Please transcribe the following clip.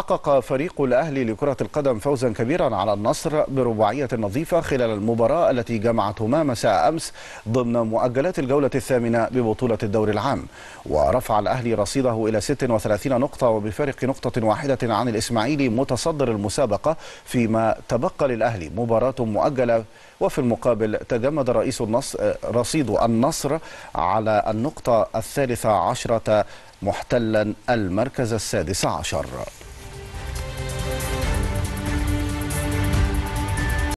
حقق فريق الأهلي لكرة القدم فوزا كبيرا على النصر برباعية نظيفة خلال المباراة التي جمعتهما مساء أمس ضمن مؤجلات الجولة الثامنة ببطولة الدوري العام ورفع الأهلي رصيده إلى 36 نقطة وبفارق نقطة واحدة عن الإسماعيلي متصدر المسابقة فيما تبقى للأهلي مباراة مؤجلة وفي المقابل تجمد رئيس النصر رصيد النصر على النقطة الثالثة عشرة محتلا المركز السادس عشر